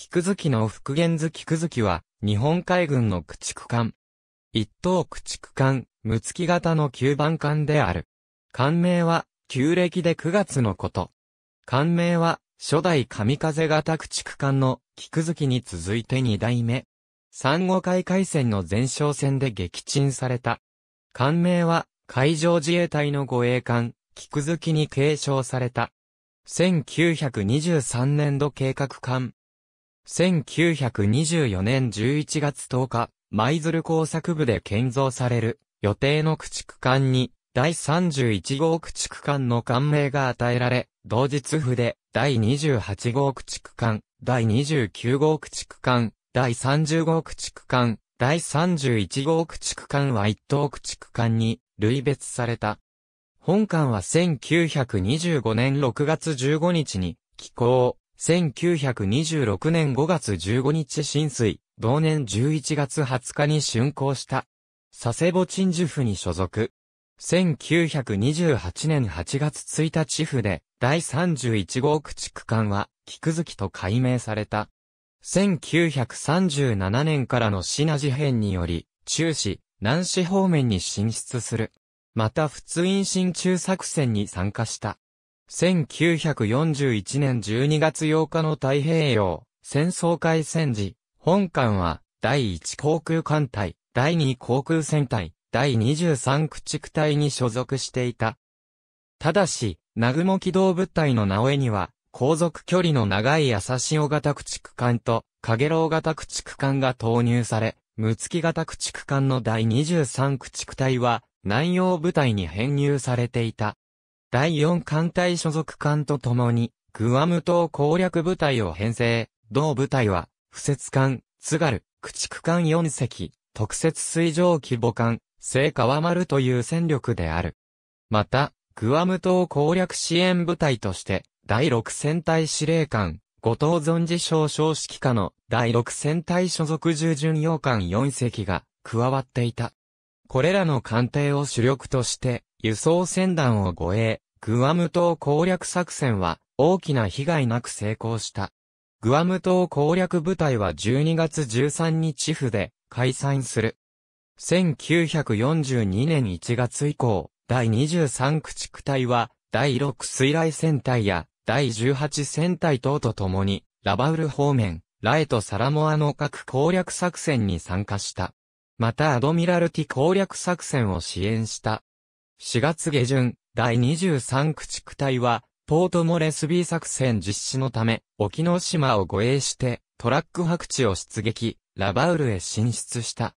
菊月の復元図菊月は、日本海軍の駆逐艦。一等駆逐艦、六月型の9番艦である。艦名は、旧暦で9月のこと。艦名は、初代神風型駆逐艦の菊月に続いて2代目。三五海海戦の前哨戦で撃沈された。艦名は、海上自衛隊の護衛艦、菊月に継承された。1923年度計画艦、1924年11月10日、舞鶴工作部で建造される予定の駆逐艦に第31号駆逐艦の艦名が与えられ、同日府で第28号駆逐艦、第29号駆逐艦、第30号駆逐艦、第31号駆逐艦は一等駆逐艦に類別された。本艦は1925年6月15日に寄港、1926年5月15日浸水、同年11月20日に竣工した。佐世保鎮守府に所属。1928年8月1日府で、第31号駆逐艦は、菊月と改名された。1937年からのシナ事変により、中市、南市方面に進出する。また、仏印進中作戦に参加した。1941年12月8日の太平洋戦争開戦時、本艦は第1航空艦隊、第2航空戦隊、第23駆逐隊に所属していた。ただし、南雲機動部隊の名上には、航続距離の長い朝潮型駆逐艦と、かげろう型駆逐艦が投入され、むつき型駆逐艦の第23駆逐隊は、南洋部隊に編入されていた。第4艦隊所属艦と共に、グアム島攻略部隊を編成。同部隊は、不設艦、津軽、駆逐艦4隻、特設水上規模艦、聖川丸という戦力である。また、グアム島攻略支援部隊として、第6戦隊司令官、後藤存次少少指揮下の第6戦隊所属従巡洋艦4隻が加わっていた。これらの艦艇を主力として、輸送船団を護衛、グアム島攻略作戦は大きな被害なく成功した。グアム島攻略部隊は12月13日府で解散する。1942年1月以降、第23駆逐隊は第6水雷戦隊や第18戦隊等と共にラバウル方面、ラエとサラモアの各攻略作戦に参加した。またアドミラルティ攻略作戦を支援した。4月下旬、第23駆逐隊は、ポートモレスビー作戦実施のため、沖ノ島を護衛して、トラック白地を出撃、ラバウルへ進出した。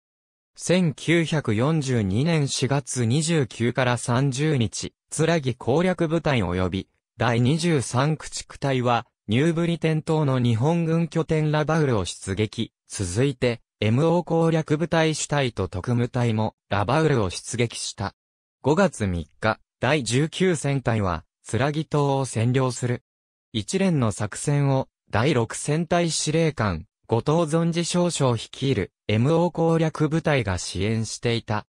1942年4月29から30日、つらぎ攻略部隊及び、第23駆逐隊は、ニューブリテン島の日本軍拠点ラバウルを出撃。続いて、MO 攻略部隊主体と特務隊もラバウルを出撃した。5月3日、第19戦隊は、スラギ島を占領する。一連の作戦を、第6戦隊司令官、後藤存治少将率いる MO 攻略部隊が支援していた。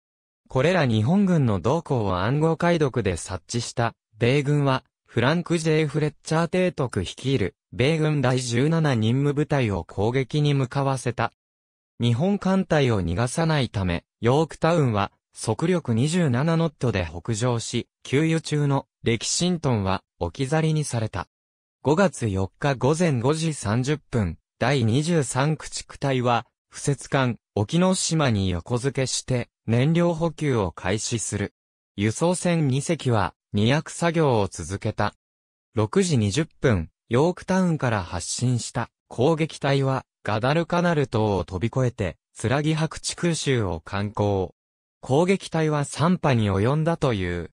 これら日本軍の動向を暗号解読で察知した、米軍は、フランク・ジェイ・フレッチャー提督率いる、米軍第17任務部隊を攻撃に向かわせた。日本艦隊を逃がさないため、ヨークタウンは、速力27ノットで北上し、給油中のレキシントンは置き去りにされた。5月4日午前5時30分、第23駆逐隊は、不設艦、沖ノ島に横付けして、燃料補給を開始する。輸送船2隻は、二役作業を続けた。6時20分、ヨークタウンから発進した攻撃隊は、ガダルカナル島を飛び越えて、スラギ白地空襲を観光。攻撃隊は3波に及んだという。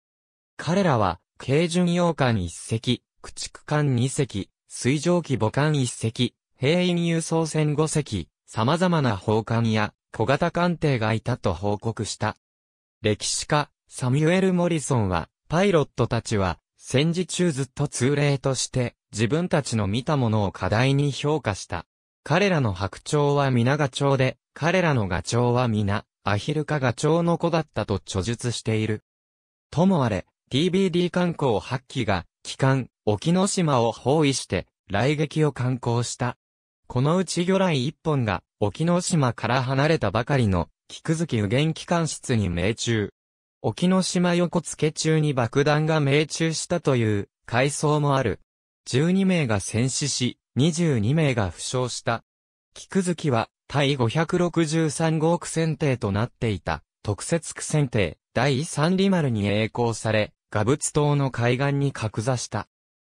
彼らは、軽巡洋艦1隻、駆逐艦2隻、水蒸気母艦1隻、兵員輸送船5隻、様々な砲艦や小型艦艇がいたと報告した。歴史家、サミュエル・モリソンは、パイロットたちは、戦時中ずっと通例として、自分たちの見たものを課題に評価した。彼らの白鳥は皆がウで、彼らのガチョウは皆、アヒルカが蝶の子だったと著述している。ともあれ、TBD 観光発揮が、帰還、沖ノ島を包囲して、来撃を観光した。このうち魚雷一本が、沖ノ島から離れたばかりの、菊月右舷機関室に命中。沖ノ島横付け中に爆弾が命中したという、階層もある。12名が戦死し、22名が負傷した。菊月は第563号区選艇となっていた、特設区選艇、第三里丸に栄光され、ガブツ島の海岸に格座した。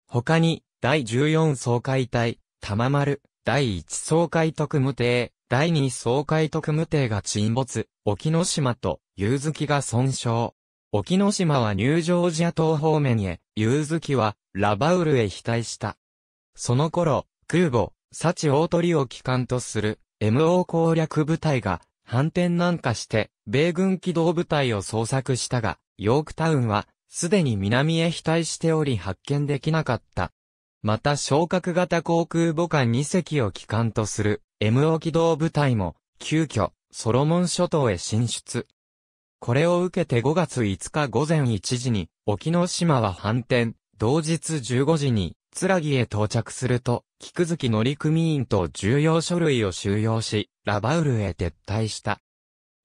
他に、第14総会隊、玉丸、第1総会特務艇、第2総会特務艇が沈没、沖ノ島と、夕月が損傷。沖ノ島はニュージョージア島方面へ、夕月は、ラバウルへ飛退した。その頃、空母、サチ大鳥を機関とする、MO 攻略部隊が反転南下して米軍機動部隊を捜索したが、ヨークタウンはすでに南へ飛退しており発見できなかった。また昇格型航空母艦2隻を機関とする MO 機動部隊も急遽ソロモン諸島へ進出。これを受けて5月5日午前1時に沖ノ島は反転、同日15時に木へ到着すると、菊月乗組員と重要書類を収容し、ラバウルへ撤退した。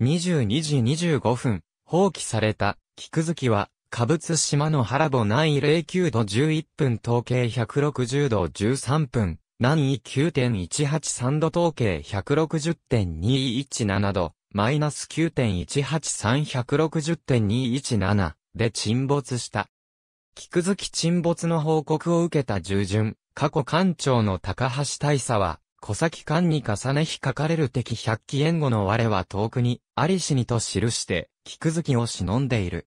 22時25分、放棄された、菊月は、下仏島の原母南緯09度11分統計160度13分、南緯9.183度統計160.217度、マイナス9.18360.217で沈没した。菊月沈没の報告を受けた従順、過去艦長の高橋大佐は、小崎艦に重ね引かかれる敵百鬼援護の我は遠くに、ありしにと記して、菊月を忍んでいる。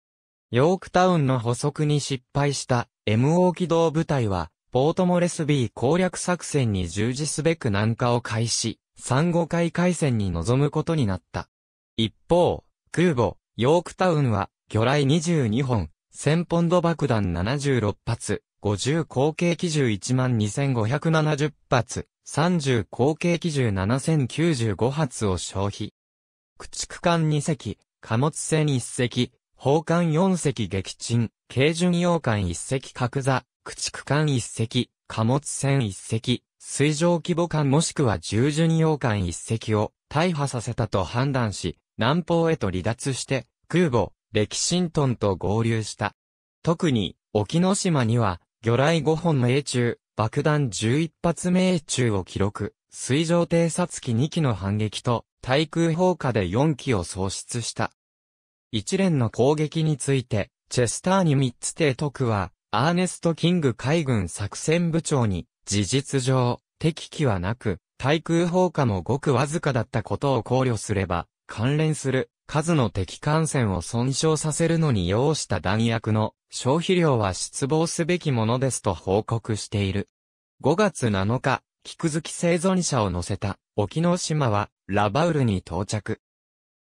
ヨークタウンの捕捉に失敗した MO 機動部隊は、ポートモレスビー攻略作戦に従事すべく南下を開始、三五海海戦に臨むことになった。一方、空母、ヨークタウンは、魚雷22本、1000ポンド爆弾76発、50口径機銃12570発、30口径機銃7095発を消費。駆逐艦2隻、貨物船1隻、砲艦4隻撃沈、軽巡洋艦1隻格座、駆逐艦1隻、貨物船1隻、水上規模艦もしくは従巡洋艦1隻を大破させたと判断し、南方へと離脱して、空母、レキシントンと合流した。特に、沖ノ島には、魚雷5本命中、爆弾11発命中を記録、水上偵察機2機の反撃と、対空砲火で4機を喪失した。一連の攻撃について、チェスターニ・ミッツ提督は、アーネスト・キング海軍作戦部長に、事実上、敵機はなく、対空砲火もごくわずかだったことを考慮すれば、関連する数の敵艦船を損傷させるのに要した弾薬の消費量は失望すべきものですと報告している。5月7日、菊月生存者を乗せた沖ノ島はラバウルに到着。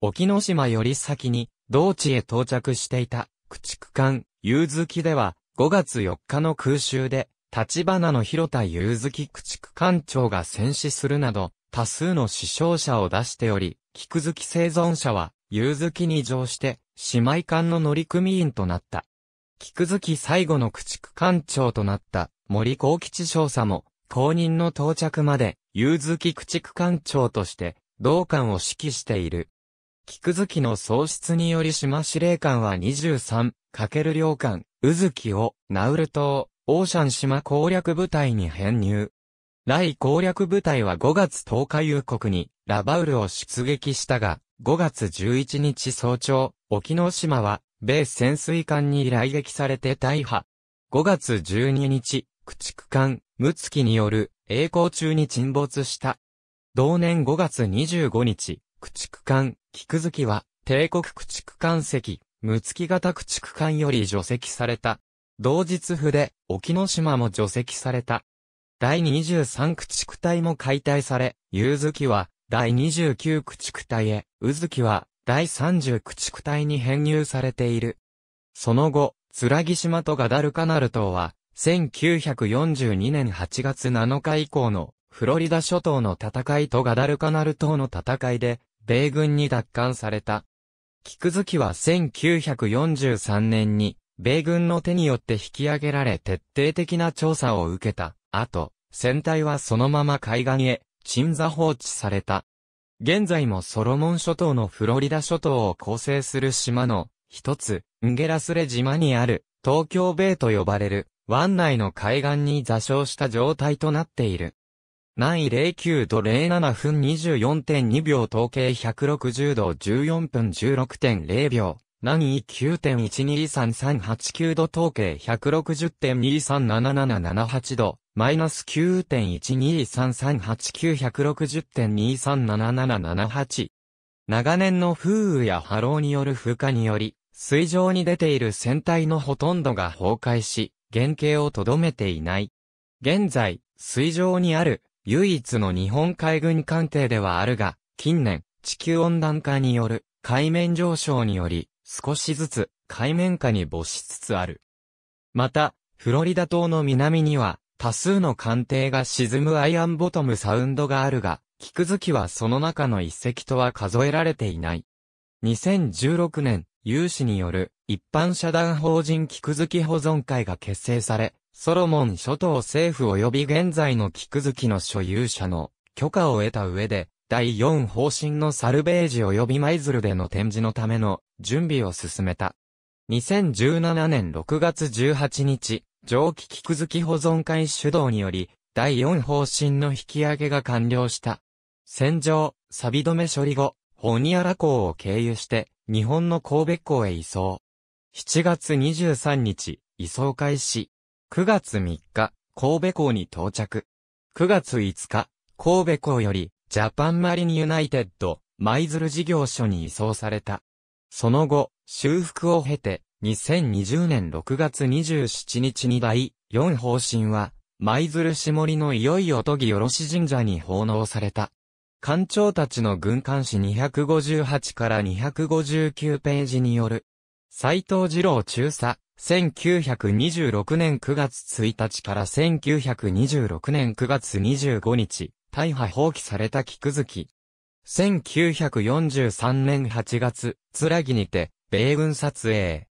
沖ノ島より先に同地へ到着していた駆逐艦夕月では5月4日の空襲で立花の広田夕月駆逐艦長が戦死するなど多数の死傷者を出しており、菊月生存者は夕月に乗して、姉妹艦の乗組員となった。菊月最後の駆逐艦長となった森幸吉少佐も、公認の到着まで、夕月駆逐艦長として、同艦を指揮している。菊月の喪失により島司令官は23、かける領艦、宇月を、ナウル島、オーシャン島攻略部隊に編入。来攻略部隊は5月10日夕刻に、ラバウルを出撃したが、5月11日早朝、沖ノ島は、米潜水艦に来撃されて大破。5月12日、駆逐艦、ムツキによる、栄光中に沈没した。同年5月25日、駆逐艦、菊月は、帝国駆逐艦籍、ムツキ型駆逐艦より除籍された。同日筆、沖ノ島も除籍された。第23駆逐隊も解体され、ユーズキは、第29駆逐隊へ、ズキは第30駆逐隊に編入されている。その後、剣島とガダルカナル島は、1942年8月7日以降のフロリダ諸島の戦いとガダルカナル島の戦いで、米軍に奪還された。菊月は1943年に、米軍の手によって引き上げられ徹底的な調査を受けた。後、船体はそのまま海岸へ、鎮座放置された。現在もソロモン諸島のフロリダ諸島を構成する島の一つ、ンゲラスレ島にある東京ベイと呼ばれる湾内の海岸に座礁した状態となっている。南位09度07分24.2秒統計160度14分16.0秒南緯9.123389度統計1 6 0 2 3 7 7 7 8度、マイナス9.123389160.237778。長年の風雨や波浪による風化により、水上に出ている船体のほとんどが崩壊し、原型をとどめていない。現在、水上にある唯一の日本海軍艦艇ではあるが、近年、地球温暖化による海面上昇により、少しずつ海面下に没しつつある。また、フロリダ島の南には多数の艦艇が沈むアイアンボトムサウンドがあるが、菊月はその中の一石とは数えられていない。2016年、有志による一般社団法人菊月保存会が結成され、ソロモン諸島政府及び現在の菊月の所有者の許可を得た上で、第4方針のサルベージ及び舞鶴での展示のための準備を進めた。2017年6月18日、蒸気くずき保存会主導により、第4方針の引き上げが完了した。戦場、錆止め処理後、ホニアラ港を経由して、日本の神戸港へ移送。7月23日、移送開始。9月3日、神戸港に到着。9月5日、神戸港より、ジャパンマリンユナイテッド、舞鶴事業所に移送された。その後、修復を経て、2020年6月27日に第4方針は、舞鶴し森りのいよいよとぎよろし神社に奉納された。官庁たちの軍艦誌258から259ページによる。斎藤二郎中佐、1926年9月1日から1926年9月25日、大破放棄された菊月、1943年8月、つらぎにて、米軍撮影。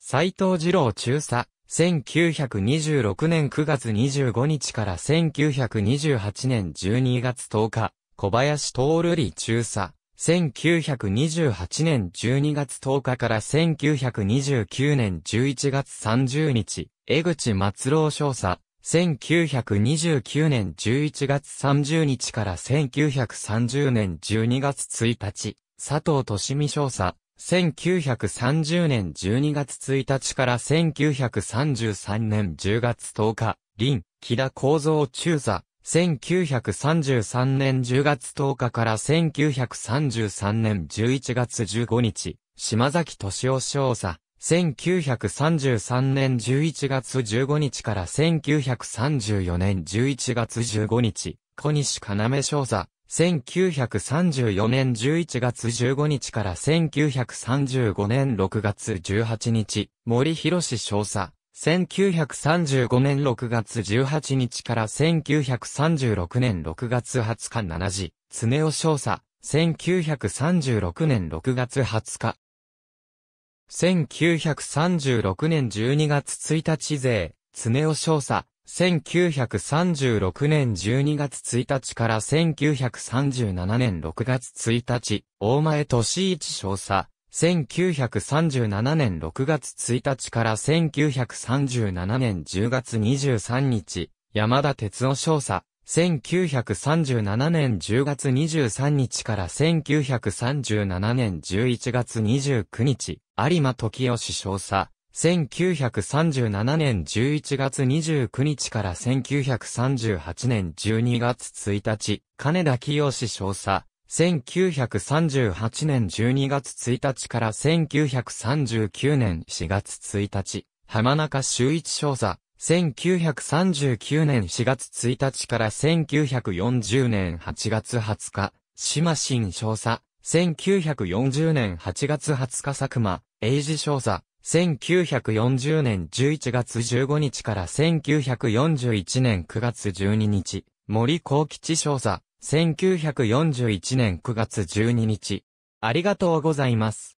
斎藤二郎中佐、1926年9月25日から1928年12月10日、小林徹理中佐、1928年12月10日から1929年11月30日、江口松郎少佐、1929年11月30日から1930年12月1日、佐藤利美少佐、1930年12月1日から1933年10月10日、林、木田構造中佐、1933年10月10日から1933年11月15日、島崎敏夫少佐、1933年11月15日から1934年11月15日、小西要少佐、1934年11月15日から1935年6月18日、森博少佐、1935年6月18日から1936年6月20日7時、常尾少佐、1936年6月20日、1936年12月1日税、常尾少佐、1936年12月1日から1937年6月1日、大前俊一少佐、1937年6月1日から1937年10月23日、山田哲夫少佐、1937年10月23日から1937年11月29日、有馬時義少佐、1937年11月29日から1938年12月1日、金田清少佐、1938年12月1日から1939年4月1日、浜中修一少佐、1939年4月1日から1940年8月20日、島新少佐、1940年8月20日佐久間、英治少佐、1940年11月15日から1941年9月12日、森幸吉少佐、1941年9月12日。ありがとうございます。